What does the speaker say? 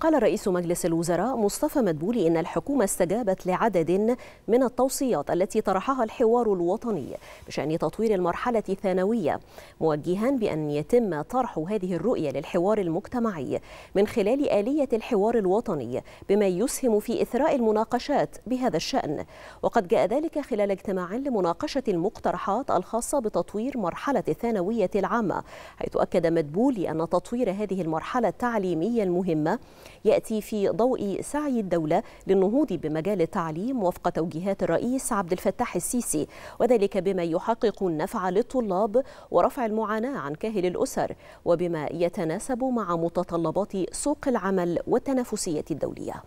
قال رئيس مجلس الوزراء مصطفى مدبولي إن الحكومة استجابت لعدد من التوصيات التي طرحها الحوار الوطني بشأن تطوير المرحلة الثانوية موجها بأن يتم طرح هذه الرؤية للحوار المجتمعي من خلال آلية الحوار الوطني بما يسهم في إثراء المناقشات بهذا الشأن وقد جاء ذلك خلال اجتماع لمناقشة المقترحات الخاصة بتطوير مرحلة الثانوية العامة حيث أكد مدبولي أن تطوير هذه المرحلة التعليمية المهمة يأتي في ضوء سعي الدولة للنهوض بمجال التعليم وفق توجيهات الرئيس عبد الفتاح السيسي وذلك بما يحقق النفع للطلاب ورفع المعاناة عن كاهل الأسر وبما يتناسب مع متطلبات سوق العمل والتنافسية الدولية